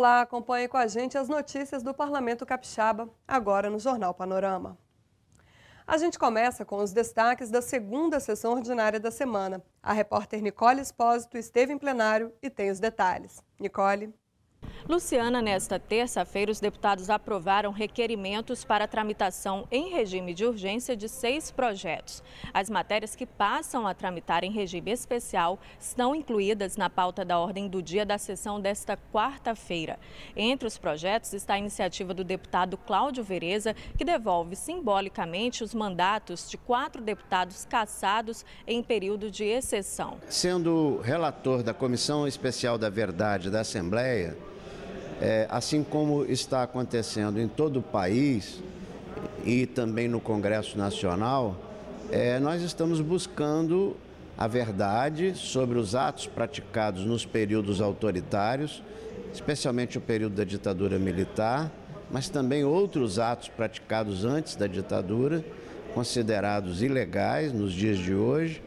Olá, acompanhe com a gente as notícias do Parlamento Capixaba, agora no Jornal Panorama. A gente começa com os destaques da segunda sessão ordinária da semana. A repórter Nicole Espósito esteve em plenário e tem os detalhes. Nicole. Luciana, nesta terça-feira, os deputados aprovaram requerimentos para tramitação em regime de urgência de seis projetos. As matérias que passam a tramitar em regime especial estão incluídas na pauta da ordem do dia da sessão desta quarta-feira. Entre os projetos está a iniciativa do deputado Cláudio Vereza, que devolve simbolicamente os mandatos de quatro deputados cassados em período de exceção. Sendo relator da Comissão Especial da Verdade da Assembleia, é, assim como está acontecendo em todo o país e também no Congresso Nacional, é, nós estamos buscando a verdade sobre os atos praticados nos períodos autoritários, especialmente o período da ditadura militar, mas também outros atos praticados antes da ditadura, considerados ilegais nos dias de hoje,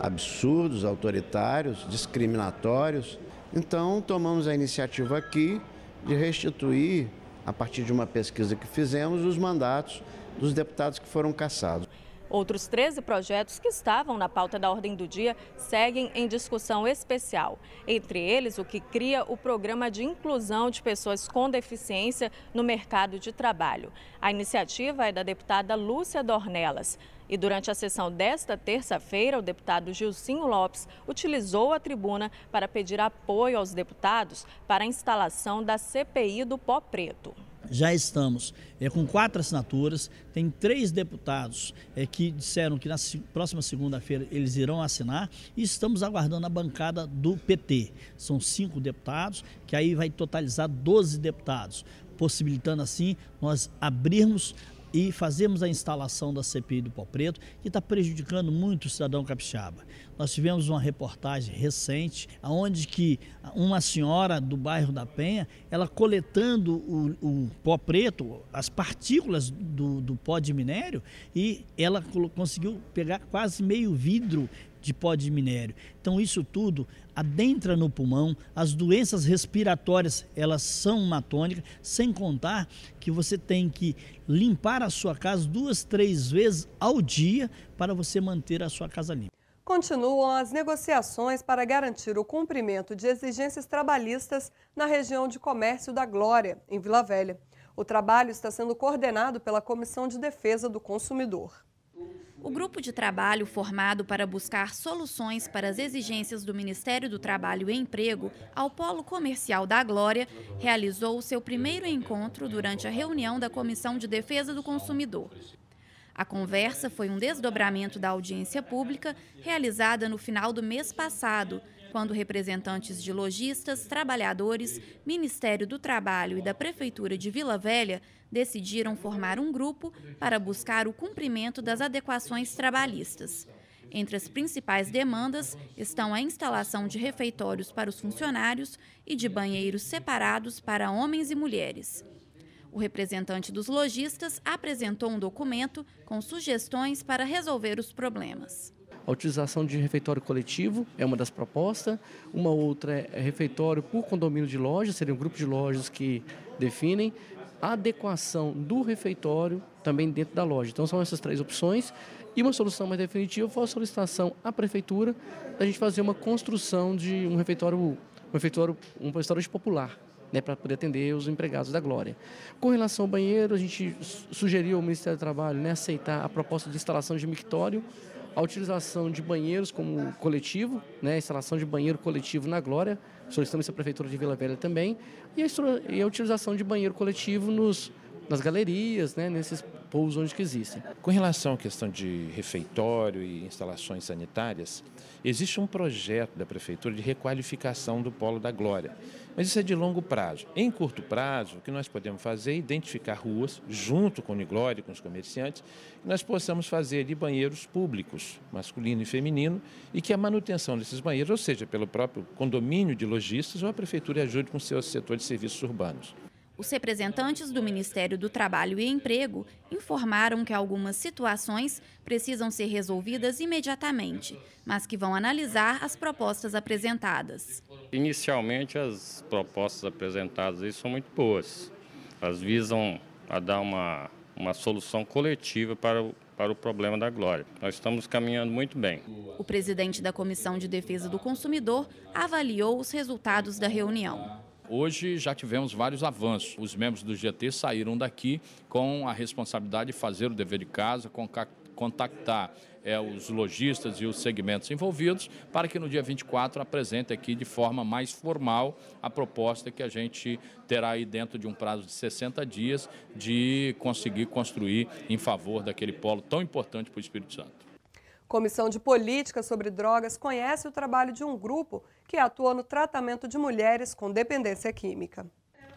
absurdos, autoritários, discriminatórios. Então, tomamos a iniciativa aqui de restituir, a partir de uma pesquisa que fizemos, os mandatos dos deputados que foram cassados. Outros 13 projetos que estavam na pauta da ordem do dia seguem em discussão especial. Entre eles, o que cria o programa de inclusão de pessoas com deficiência no mercado de trabalho. A iniciativa é da deputada Lúcia Dornelas. E durante a sessão desta terça-feira, o deputado Gilcinho Lopes utilizou a tribuna para pedir apoio aos deputados para a instalação da CPI do Pó Preto já estamos é, com quatro assinaturas, tem três deputados é, que disseram que na próxima segunda-feira eles irão assinar e estamos aguardando a bancada do PT. São cinco deputados, que aí vai totalizar 12 deputados, possibilitando assim nós abrirmos e fazemos a instalação da CPI do Pau Preto, que está prejudicando muito o cidadão capixaba. Nós tivemos uma reportagem recente, onde que uma senhora do bairro da Penha, ela coletando o, o pó preto, as partículas do, do pó de minério, e ela conseguiu pegar quase meio vidro de pó de minério. Então isso tudo adentra no pulmão, as doenças respiratórias, elas são uma tônica, sem contar que você tem que limpar a sua casa duas, três vezes ao dia para você manter a sua casa limpa. Continuam as negociações para garantir o cumprimento de exigências trabalhistas na região de comércio da Glória, em Vila Velha. O trabalho está sendo coordenado pela Comissão de Defesa do Consumidor. O grupo de trabalho formado para buscar soluções para as exigências do Ministério do Trabalho e Emprego ao Polo Comercial da Glória realizou o seu primeiro encontro durante a reunião da Comissão de Defesa do Consumidor. A conversa foi um desdobramento da audiência pública realizada no final do mês passado, quando representantes de lojistas, trabalhadores, Ministério do Trabalho e da Prefeitura de Vila Velha decidiram formar um grupo para buscar o cumprimento das adequações trabalhistas. Entre as principais demandas estão a instalação de refeitórios para os funcionários e de banheiros separados para homens e mulheres. O representante dos lojistas apresentou um documento com sugestões para resolver os problemas. A utilização de refeitório coletivo é uma das propostas. Uma outra é refeitório por condomínio de lojas, seria um grupo de lojas que definem. A adequação do refeitório também dentro da loja. Então são essas três opções. E uma solução mais definitiva foi a solicitação à prefeitura da gente fazer uma construção de um refeitório, um refeitório, um restaurante popular, né, para poder atender os empregados da Glória. Com relação ao banheiro, a gente sugeriu ao Ministério do Trabalho né, aceitar a proposta de instalação de mictório a utilização de banheiros como coletivo, né, a instalação de banheiro coletivo na Glória, solicitamos a à Prefeitura de Vila Velha também, e a, e a utilização de banheiro coletivo nos, nas galerias, né, nesses pousos onde que existem. Com relação à questão de refeitório e instalações sanitárias, existe um projeto da Prefeitura de requalificação do Polo da Glória. Mas isso é de longo prazo. Em curto prazo, o que nós podemos fazer é identificar ruas, junto com o Niglório com os comerciantes, que nós possamos fazer ali banheiros públicos, masculino e feminino, e que a manutenção desses banheiros, ou seja, pelo próprio condomínio de lojistas ou a prefeitura ajude com seus setores de serviços urbanos. Os representantes do Ministério do Trabalho e Emprego informaram que algumas situações precisam ser resolvidas imediatamente, mas que vão analisar as propostas apresentadas. Inicialmente, as propostas apresentadas aí são muito boas. Elas visam a dar uma, uma solução coletiva para o para o problema da Glória. Nós estamos caminhando muito bem. O presidente da Comissão de Defesa do Consumidor avaliou os resultados da reunião. Hoje já tivemos vários avanços. Os membros do GT saíram daqui com a responsabilidade de fazer o dever de casa, contactar é, os lojistas e os segmentos envolvidos para que no dia 24 apresente aqui de forma mais formal a proposta que a gente terá aí dentro de um prazo de 60 dias de conseguir construir em favor daquele polo tão importante para o Espírito Santo. Comissão de Política sobre Drogas conhece o trabalho de um grupo que atua no tratamento de mulheres com dependência química.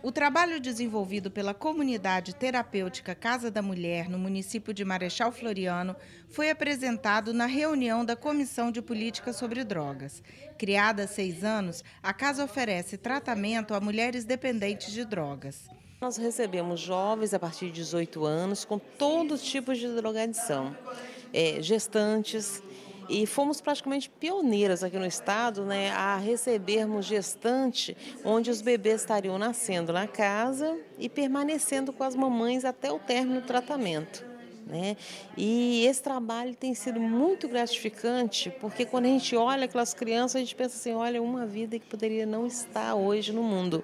O trabalho desenvolvido pela comunidade terapêutica Casa da Mulher, no município de Marechal Floriano, foi apresentado na reunião da Comissão de Política sobre Drogas. Criada há seis anos, a casa oferece tratamento a mulheres dependentes de drogas. Nós recebemos jovens a partir de 18 anos com todos os tipos de drogadição é, gestantes e fomos praticamente pioneiras aqui no estado né, a recebermos gestante onde os bebês estariam nascendo na casa e permanecendo com as mamães até o término do tratamento. Né? E esse trabalho tem sido muito gratificante, porque quando a gente olha aquelas crianças, a gente pensa assim: olha, uma vida que poderia não estar hoje no mundo.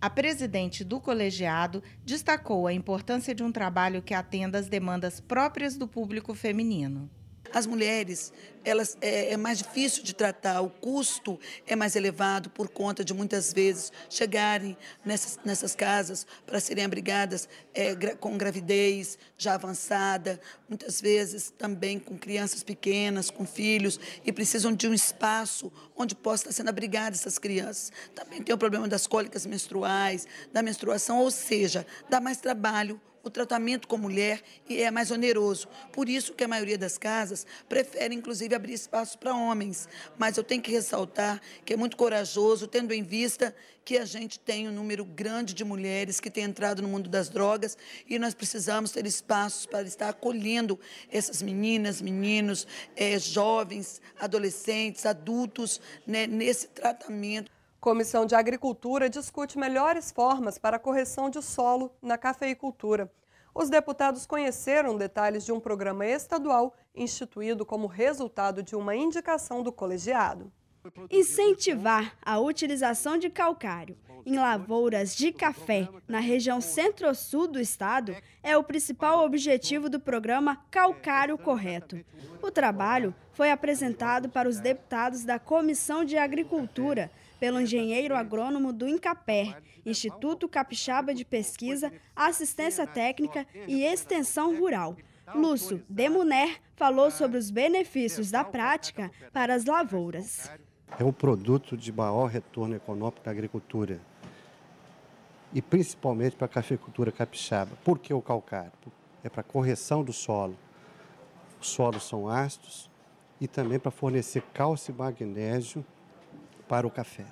A presidente do colegiado destacou a importância de um trabalho que atenda às demandas próprias do público feminino. As mulheres, elas é, é, mais difícil de tratar, o custo é mais elevado por conta de muitas vezes chegarem nessas, nessas casas para serem abrigadas é, com gravidez já avançada, muitas vezes também com crianças pequenas, com filhos, e precisam de um espaço onde possa estar sendo abrigadas essas crianças. Também tem o problema das cólicas menstruais, da menstruação, ou seja, dá mais trabalho o tratamento com mulher é mais oneroso. Por isso que a maioria das casas prefere, inclusive, abrir espaço para homens. Mas eu tenho que ressaltar que é muito corajoso, tendo em vista que a gente tem um número grande de mulheres que têm entrado no mundo das drogas e nós precisamos ter espaços para estar acolhendo essas meninas, meninos, é, jovens, adolescentes, adultos, né, nesse tratamento. Comissão de Agricultura discute melhores formas para correção de solo na cafeicultura. Os deputados conheceram detalhes de um programa estadual instituído como resultado de uma indicação do colegiado. Incentivar a utilização de calcário em lavouras de café na região centro-sul do estado é o principal objetivo do programa Calcário Correto. O trabalho foi apresentado para os deputados da Comissão de Agricultura pelo engenheiro agrônomo do INCAPER, Instituto Capixaba de Pesquisa, Assistência Técnica e Extensão Rural. Lúcio Demuner falou sobre os benefícios da prática para as lavouras. É um produto de maior retorno econômico da agricultura e principalmente para a cafeicultura capixaba. Por que o calcário? É para correção do solo. Os solos são ácidos e também para fornecer cálcio e magnésio para o café.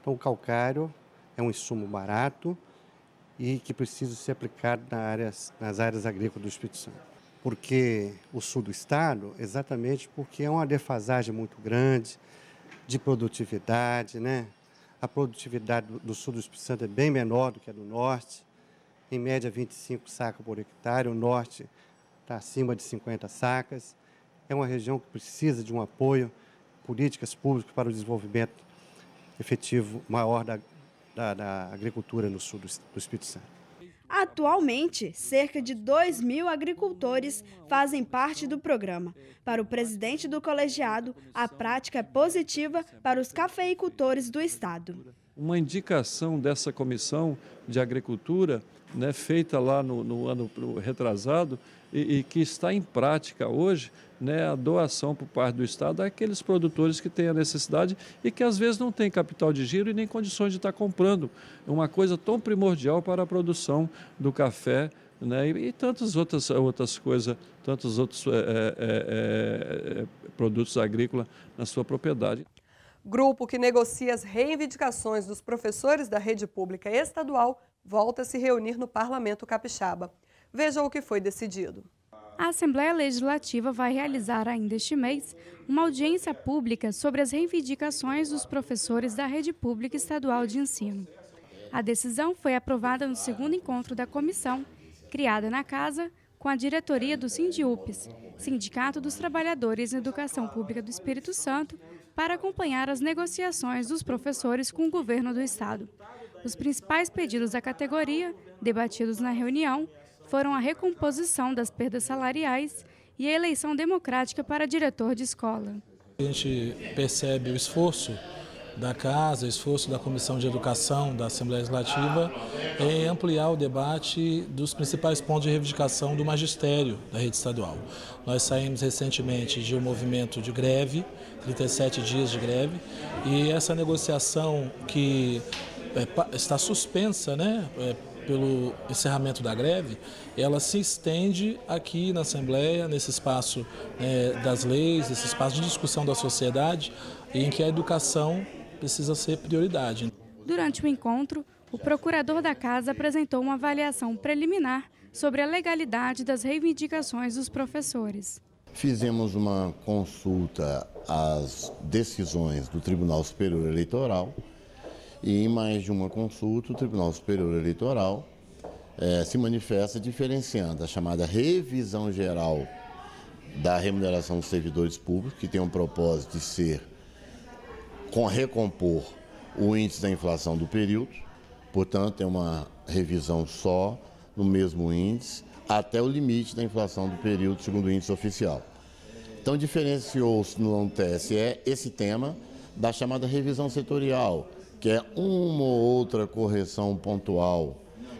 Então, o calcário é um insumo barato e que precisa ser aplicado nas áreas, nas áreas agrícolas do Espírito Santo. Porque o sul do estado, exatamente porque é uma defasagem muito grande de produtividade, né? A produtividade do sul do Espírito Santo é bem menor do que a do norte, em média 25 sacas por hectare, o norte está acima de 50 sacas. É uma região que precisa de um apoio, políticas públicas para o desenvolvimento efetivo maior da, da, da agricultura no sul do, do Espírito Santo. Atualmente, cerca de 2 mil agricultores fazem parte do programa. Para o presidente do colegiado, a prática é positiva para os cafeicultores do estado. Uma indicação dessa comissão de agricultura, né, feita lá no, no ano retrasado, e, e que está em prática hoje, né, a doação por parte do Estado àqueles produtores que têm a necessidade e que às vezes não têm capital de giro e nem condições de estar comprando uma coisa tão primordial para a produção do café né, e, e tantas outras, outras coisas, tantos outros é, é, é, produtos agrícolas na sua propriedade. Grupo que negocia as reivindicações dos professores da rede pública estadual volta a se reunir no Parlamento Capixaba. Veja o que foi decidido. A Assembleia Legislativa vai realizar ainda este mês uma audiência pública sobre as reivindicações dos professores da rede pública estadual de ensino. A decisão foi aprovada no segundo encontro da comissão, criada na casa com a diretoria do Sindiupes, Sindicato dos Trabalhadores em Educação Pública do Espírito Santo, para acompanhar as negociações dos professores com o governo do estado. Os principais pedidos da categoria, debatidos na reunião, foram a recomposição das perdas salariais e a eleição democrática para diretor de escola. A gente percebe o esforço da Casa, o esforço da Comissão de Educação da Assembleia Legislativa em ampliar o debate dos principais pontos de reivindicação do magistério da rede estadual. Nós saímos recentemente de um movimento de greve, 37 dias de greve, e essa negociação que é, está suspensa, né? É, pelo encerramento da greve, ela se estende aqui na Assembleia, nesse espaço é, das leis, esse espaço de discussão da sociedade, em que a educação precisa ser prioridade. Durante o encontro, o procurador da casa apresentou uma avaliação preliminar sobre a legalidade das reivindicações dos professores. Fizemos uma consulta às decisões do Tribunal Superior Eleitoral, e em mais de uma consulta, o Tribunal Superior Eleitoral é, se manifesta diferenciando a chamada revisão geral da remuneração dos servidores públicos, que tem um propósito de ser com recompor o índice da inflação do período, portanto, é uma revisão só no mesmo índice até o limite da inflação do período segundo o índice oficial. Então diferenciou-se no TSE esse tema da chamada revisão setorial, que é uma ou outra correção pontual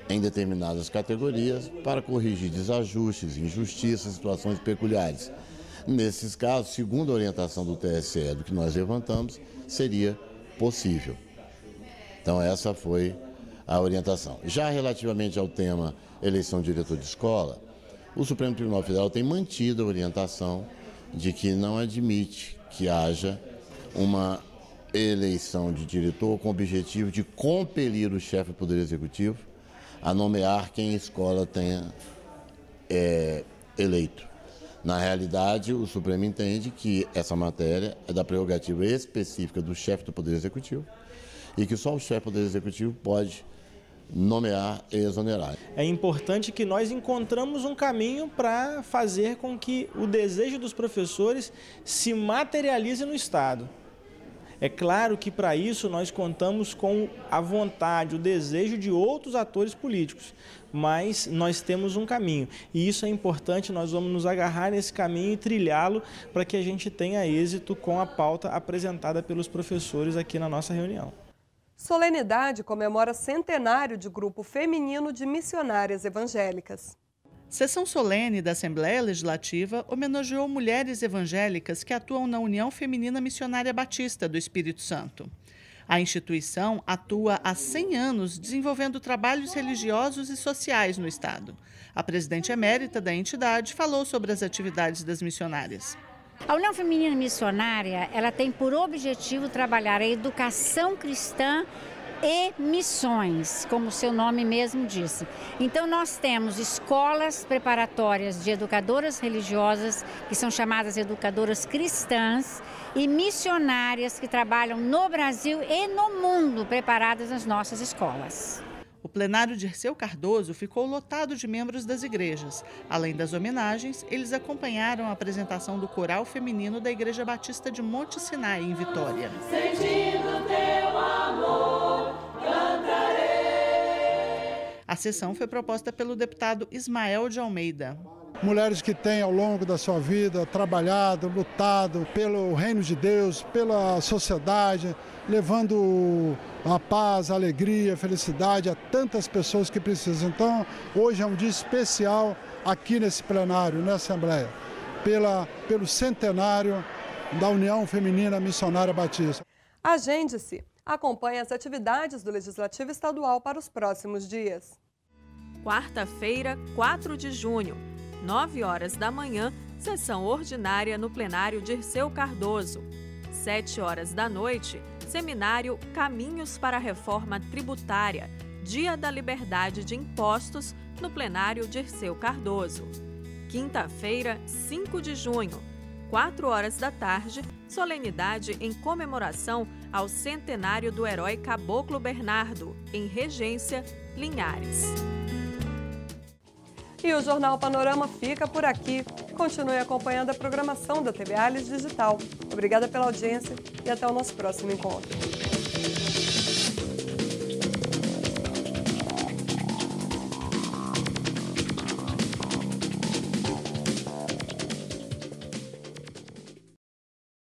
em determinadas categorias para corrigir desajustes, injustiças, situações peculiares. Nesses casos, segundo a orientação do TSE, do que nós levantamos, seria possível. Então, essa foi a orientação. Já relativamente ao tema eleição de diretor de escola, o Supremo Tribunal Federal tem mantido a orientação de que não admite que haja uma eleição de diretor com o objetivo de compelir o chefe do Poder Executivo a nomear quem a escola tenha é, eleito. Na realidade, o Supremo entende que essa matéria é da prerrogativa específica do chefe do Poder Executivo e que só o chefe do Poder Executivo pode nomear e exonerar. É importante que nós encontramos um caminho para fazer com que o desejo dos professores se materialize no Estado. É claro que para isso nós contamos com a vontade, o desejo de outros atores políticos, mas nós temos um caminho e isso é importante. Nós vamos nos agarrar nesse caminho e trilhá-lo para que a gente tenha êxito com a pauta apresentada pelos professores aqui na nossa reunião. Solenidade comemora centenário de grupo feminino de missionárias evangélicas. Sessão solene da Assembleia Legislativa homenageou mulheres evangélicas que atuam na União Feminina Missionária Batista do Espírito Santo. A instituição atua há 100 anos desenvolvendo trabalhos religiosos e sociais no Estado. A presidente emérita da entidade falou sobre as atividades das missionárias. A União Feminina Missionária, ela tem por objetivo trabalhar a educação cristã emissões, como o seu nome mesmo disse. Então, nós temos escolas preparatórias de educadoras religiosas, que são chamadas educadoras cristãs, e missionárias que trabalham no Brasil e no mundo, preparadas nas nossas escolas. O plenário de Dirceu Cardoso ficou lotado de membros das igrejas. Além das homenagens, eles acompanharam a apresentação do coral feminino da Igreja Batista de Monte Sinai, em Vitória. Sentindo A sessão foi proposta pelo deputado Ismael de Almeida. Mulheres que têm ao longo da sua vida trabalhado, lutado pelo reino de Deus, pela sociedade, levando a paz, a alegria, a felicidade a tantas pessoas que precisam. Então, hoje é um dia especial aqui nesse plenário, na Assembleia, pela, pelo centenário da União Feminina Missionária Batista. Agende-se. Acompanhe as atividades do Legislativo Estadual para os próximos dias quarta-feira, 4 de junho, 9 horas da manhã, sessão ordinária no plenário Dirceu Cardoso. 7 horas da noite, seminário Caminhos para a Reforma Tributária, Dia da Liberdade de Impostos, no plenário Dirceu Cardoso. Quinta-feira, 5 de junho, 4 horas da tarde, solenidade em comemoração ao centenário do herói Caboclo Bernardo, em Regência, Linhares. E o Jornal Panorama fica por aqui. Continue acompanhando a programação da TV Alis Digital. Obrigada pela audiência e até o nosso próximo encontro.